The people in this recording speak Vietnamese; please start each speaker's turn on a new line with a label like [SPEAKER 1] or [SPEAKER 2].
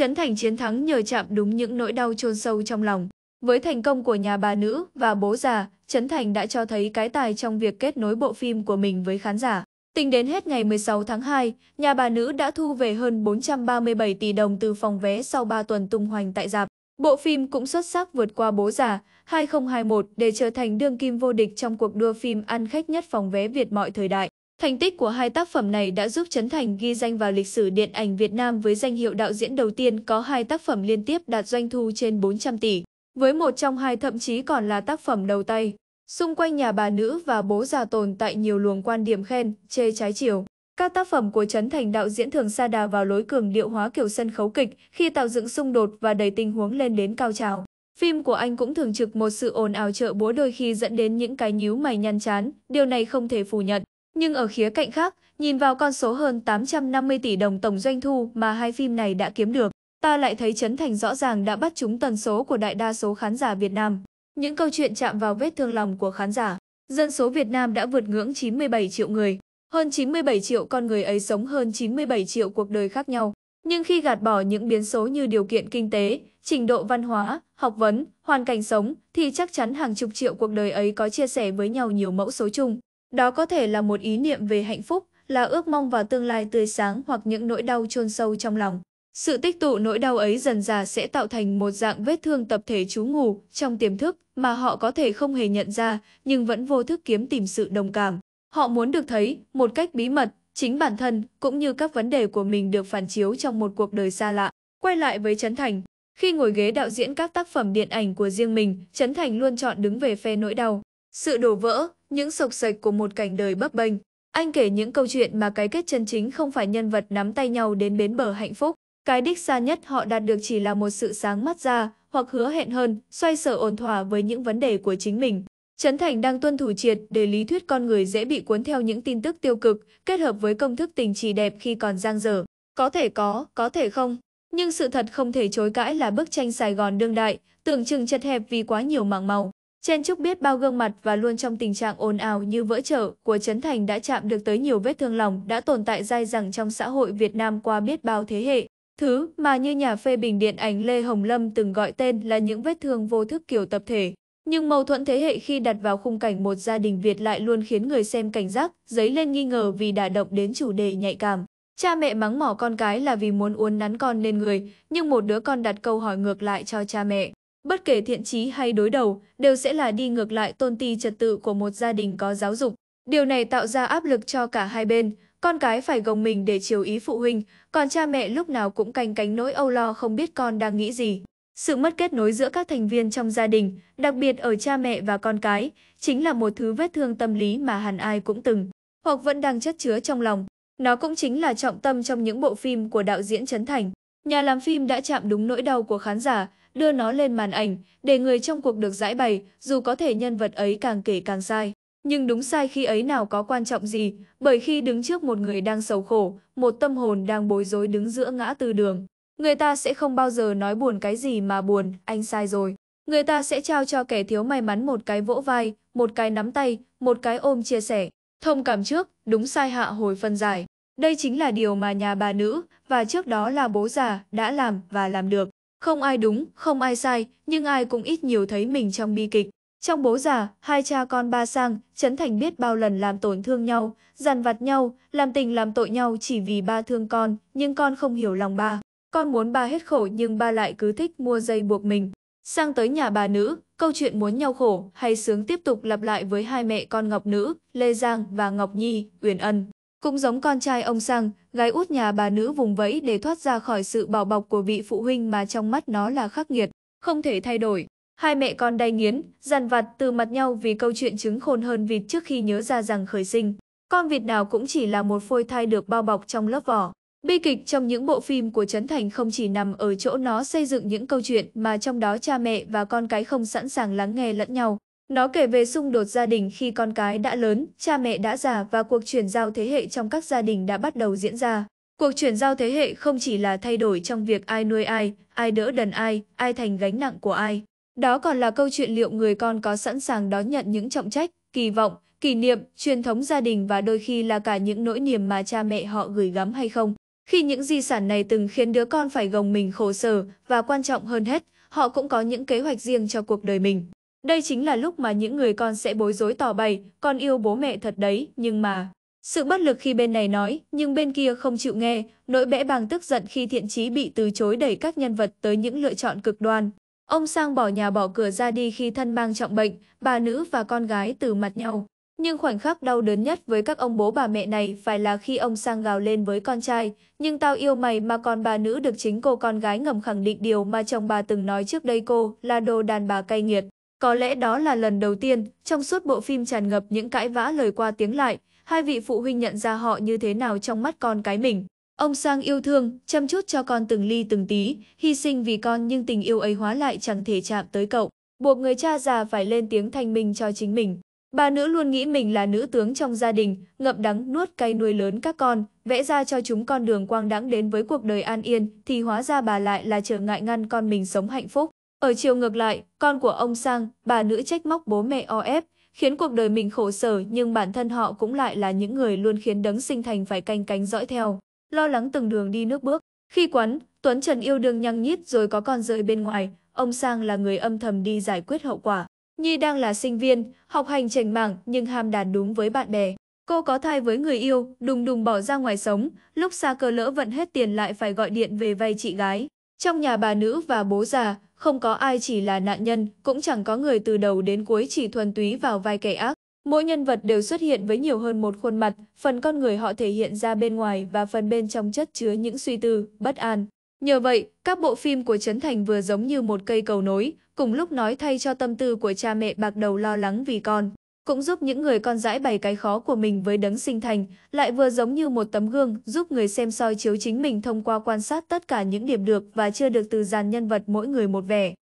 [SPEAKER 1] Trấn thành chiến thắng nhờ chạm đúng những nỗi đau chôn sâu trong lòng. Với thành công của nhà bà nữ và bố già, Trấn Thành đã cho thấy cái tài trong việc kết nối bộ phim của mình với khán giả. Tính đến hết ngày 16 tháng 2, nhà bà nữ đã thu về hơn 437 tỷ đồng từ phòng vé sau 3 tuần tung hoành tại dạp. Bộ phim cũng xuất sắc vượt qua bố già 2021 để trở thành đương kim vô địch trong cuộc đua phim ăn khách nhất phòng vé Việt mọi thời đại. Thành tích của hai tác phẩm này đã giúp Trấn Thành ghi danh vào lịch sử điện ảnh Việt Nam với danh hiệu đạo diễn đầu tiên có hai tác phẩm liên tiếp đạt doanh thu trên 400 tỷ, với một trong hai thậm chí còn là tác phẩm đầu tay. Xung quanh nhà bà nữ và bố già tồn tại nhiều luồng quan điểm khen, chê trái chiều. Các tác phẩm của Trấn Thành đạo diễn thường sa đà vào lối cường điệu hóa kiểu sân khấu kịch khi tạo dựng xung đột và đẩy tình huống lên đến cao trào. Phim của anh cũng thường trực một sự ồn ào trợ búa đôi khi dẫn đến những cái nhíu mày nhăn chán, điều này không thể phủ nhận. Nhưng ở khía cạnh khác, nhìn vào con số hơn 850 tỷ đồng tổng doanh thu mà hai phim này đã kiếm được, ta lại thấy Trấn Thành rõ ràng đã bắt trúng tần số của đại đa số khán giả Việt Nam. Những câu chuyện chạm vào vết thương lòng của khán giả. Dân số Việt Nam đã vượt ngưỡng 97 triệu người. Hơn 97 triệu con người ấy sống hơn 97 triệu cuộc đời khác nhau. Nhưng khi gạt bỏ những biến số như điều kiện kinh tế, trình độ văn hóa, học vấn, hoàn cảnh sống, thì chắc chắn hàng chục triệu cuộc đời ấy có chia sẻ với nhau nhiều mẫu số chung. Đó có thể là một ý niệm về hạnh phúc, là ước mong vào tương lai tươi sáng hoặc những nỗi đau chôn sâu trong lòng. Sự tích tụ nỗi đau ấy dần dà sẽ tạo thành một dạng vết thương tập thể trú ngủ trong tiềm thức mà họ có thể không hề nhận ra nhưng vẫn vô thức kiếm tìm sự đồng cảm. Họ muốn được thấy một cách bí mật, chính bản thân cũng như các vấn đề của mình được phản chiếu trong một cuộc đời xa lạ. Quay lại với Trấn Thành, khi ngồi ghế đạo diễn các tác phẩm điện ảnh của riêng mình, Trấn Thành luôn chọn đứng về phe nỗi đau. Sự đổ vỡ, những sục sạch của một cảnh đời bấp bênh. Anh kể những câu chuyện mà cái kết chân chính không phải nhân vật nắm tay nhau đến bến bờ hạnh phúc. Cái đích xa nhất họ đạt được chỉ là một sự sáng mắt ra, hoặc hứa hẹn hơn, xoay sở ổn thỏa với những vấn đề của chính mình. Trấn Thành đang tuân thủ triệt để lý thuyết con người dễ bị cuốn theo những tin tức tiêu cực, kết hợp với công thức tình chỉ đẹp khi còn giang dở. Có thể có, có thể không. Nhưng sự thật không thể chối cãi là bức tranh Sài Gòn đương đại, tưởng chừng chật hẹp vì quá nhiều mảng màu. Chen Trúc biết bao gương mặt và luôn trong tình trạng ồn ào như vỡ trở của Trấn Thành đã chạm được tới nhiều vết thương lòng đã tồn tại dai dẳng trong xã hội Việt Nam qua biết bao thế hệ. Thứ mà như nhà phê bình điện ảnh Lê Hồng Lâm từng gọi tên là những vết thương vô thức kiểu tập thể. Nhưng mâu thuẫn thế hệ khi đặt vào khung cảnh một gia đình Việt lại luôn khiến người xem cảnh giác, dấy lên nghi ngờ vì đả động đến chủ đề nhạy cảm. Cha mẹ mắng mỏ con cái là vì muốn uốn nắn con lên người, nhưng một đứa con đặt câu hỏi ngược lại cho cha mẹ. Bất kể thiện chí hay đối đầu, đều sẽ là đi ngược lại tôn ti trật tự của một gia đình có giáo dục. Điều này tạo ra áp lực cho cả hai bên, con cái phải gồng mình để chiều ý phụ huynh, còn cha mẹ lúc nào cũng canh cánh nỗi âu lo không biết con đang nghĩ gì. Sự mất kết nối giữa các thành viên trong gia đình, đặc biệt ở cha mẹ và con cái, chính là một thứ vết thương tâm lý mà hẳn ai cũng từng, hoặc vẫn đang chất chứa trong lòng. Nó cũng chính là trọng tâm trong những bộ phim của đạo diễn Trấn Thành. Nhà làm phim đã chạm đúng nỗi đau của khán giả, đưa nó lên màn ảnh, để người trong cuộc được giải bày, dù có thể nhân vật ấy càng kể càng sai. Nhưng đúng sai khi ấy nào có quan trọng gì, bởi khi đứng trước một người đang sầu khổ, một tâm hồn đang bối rối đứng giữa ngã tư đường. Người ta sẽ không bao giờ nói buồn cái gì mà buồn, anh sai rồi. Người ta sẽ trao cho kẻ thiếu may mắn một cái vỗ vai, một cái nắm tay, một cái ôm chia sẻ. Thông cảm trước, đúng sai hạ hồi phân giải. Đây chính là điều mà nhà bà nữ và trước đó là bố già đã làm và làm được. Không ai đúng, không ai sai, nhưng ai cũng ít nhiều thấy mình trong bi kịch. Trong bố già, hai cha con ba sang, Trấn Thành biết bao lần làm tổn thương nhau, dằn vặt nhau, làm tình làm tội nhau chỉ vì ba thương con, nhưng con không hiểu lòng ba. Con muốn ba hết khổ nhưng ba lại cứ thích mua dây buộc mình. Sang tới nhà bà nữ, câu chuyện muốn nhau khổ hay sướng tiếp tục lặp lại với hai mẹ con Ngọc Nữ, Lê Giang và Ngọc Nhi, Uyển Ân. Cũng giống con trai ông Sang, gái út nhà bà nữ vùng vẫy để thoát ra khỏi sự bảo bọc của vị phụ huynh mà trong mắt nó là khắc nghiệt, không thể thay đổi. Hai mẹ con đay nghiến, dằn vặt từ mặt nhau vì câu chuyện trứng khôn hơn vịt trước khi nhớ ra rằng khởi sinh. Con vịt nào cũng chỉ là một phôi thai được bao bọc trong lớp vỏ. Bi kịch trong những bộ phim của Trấn Thành không chỉ nằm ở chỗ nó xây dựng những câu chuyện mà trong đó cha mẹ và con cái không sẵn sàng lắng nghe lẫn nhau. Nó kể về xung đột gia đình khi con cái đã lớn, cha mẹ đã già và cuộc chuyển giao thế hệ trong các gia đình đã bắt đầu diễn ra. Cuộc chuyển giao thế hệ không chỉ là thay đổi trong việc ai nuôi ai, ai đỡ đần ai, ai thành gánh nặng của ai. Đó còn là câu chuyện liệu người con có sẵn sàng đón nhận những trọng trách, kỳ vọng, kỷ niệm, truyền thống gia đình và đôi khi là cả những nỗi niềm mà cha mẹ họ gửi gắm hay không. Khi những di sản này từng khiến đứa con phải gồng mình khổ sở và quan trọng hơn hết, họ cũng có những kế hoạch riêng cho cuộc đời mình. Đây chính là lúc mà những người con sẽ bối rối tỏ bày, con yêu bố mẹ thật đấy, nhưng mà... Sự bất lực khi bên này nói, nhưng bên kia không chịu nghe, nỗi bẽ bàng tức giận khi thiện trí bị từ chối đẩy các nhân vật tới những lựa chọn cực đoan. Ông Sang bỏ nhà bỏ cửa ra đi khi thân mang trọng bệnh, bà nữ và con gái từ mặt nhau. Nhưng khoảnh khắc đau đớn nhất với các ông bố bà mẹ này phải là khi ông Sang gào lên với con trai, nhưng tao yêu mày mà còn bà nữ được chính cô con gái ngầm khẳng định điều mà chồng bà từng nói trước đây cô là đồ đàn bà cay nghiệt. Có lẽ đó là lần đầu tiên trong suốt bộ phim tràn ngập những cãi vã lời qua tiếng lại, hai vị phụ huynh nhận ra họ như thế nào trong mắt con cái mình. Ông Sang yêu thương, chăm chút cho con từng ly từng tí, hy sinh vì con nhưng tình yêu ấy hóa lại chẳng thể chạm tới cậu, buộc người cha già phải lên tiếng thanh minh cho chính mình. Bà nữ luôn nghĩ mình là nữ tướng trong gia đình, ngậm đắng nuốt cay nuôi lớn các con, vẽ ra cho chúng con đường quang đãng đến với cuộc đời an yên, thì hóa ra bà lại là trở ngại ngăn con mình sống hạnh phúc. Ở chiều ngược lại, con của ông Sang, bà nữ trách móc bố mẹ o ép, khiến cuộc đời mình khổ sở nhưng bản thân họ cũng lại là những người luôn khiến đấng sinh thành phải canh cánh dõi theo, lo lắng từng đường đi nước bước. Khi quấn, Tuấn Trần yêu đương nhăng nhít rồi có con rơi bên ngoài, ông Sang là người âm thầm đi giải quyết hậu quả. Nhi đang là sinh viên, học hành chảnh mảng nhưng ham đàn đúng với bạn bè. Cô có thai với người yêu, đùng đùng bỏ ra ngoài sống, lúc xa cơ lỡ vận hết tiền lại phải gọi điện về vay chị gái. Trong nhà bà nữ và bố già, không có ai chỉ là nạn nhân, cũng chẳng có người từ đầu đến cuối chỉ thuần túy vào vai kẻ ác. Mỗi nhân vật đều xuất hiện với nhiều hơn một khuôn mặt, phần con người họ thể hiện ra bên ngoài và phần bên trong chất chứa những suy tư, bất an. Nhờ vậy, các bộ phim của Trấn Thành vừa giống như một cây cầu nối, cùng lúc nói thay cho tâm tư của cha mẹ bạc đầu lo lắng vì con cũng giúp những người con dãi bày cái khó của mình với đấng sinh thành, lại vừa giống như một tấm gương giúp người xem soi chiếu chính mình thông qua quan sát tất cả những điểm được và chưa được từ dàn nhân vật mỗi người một vẻ.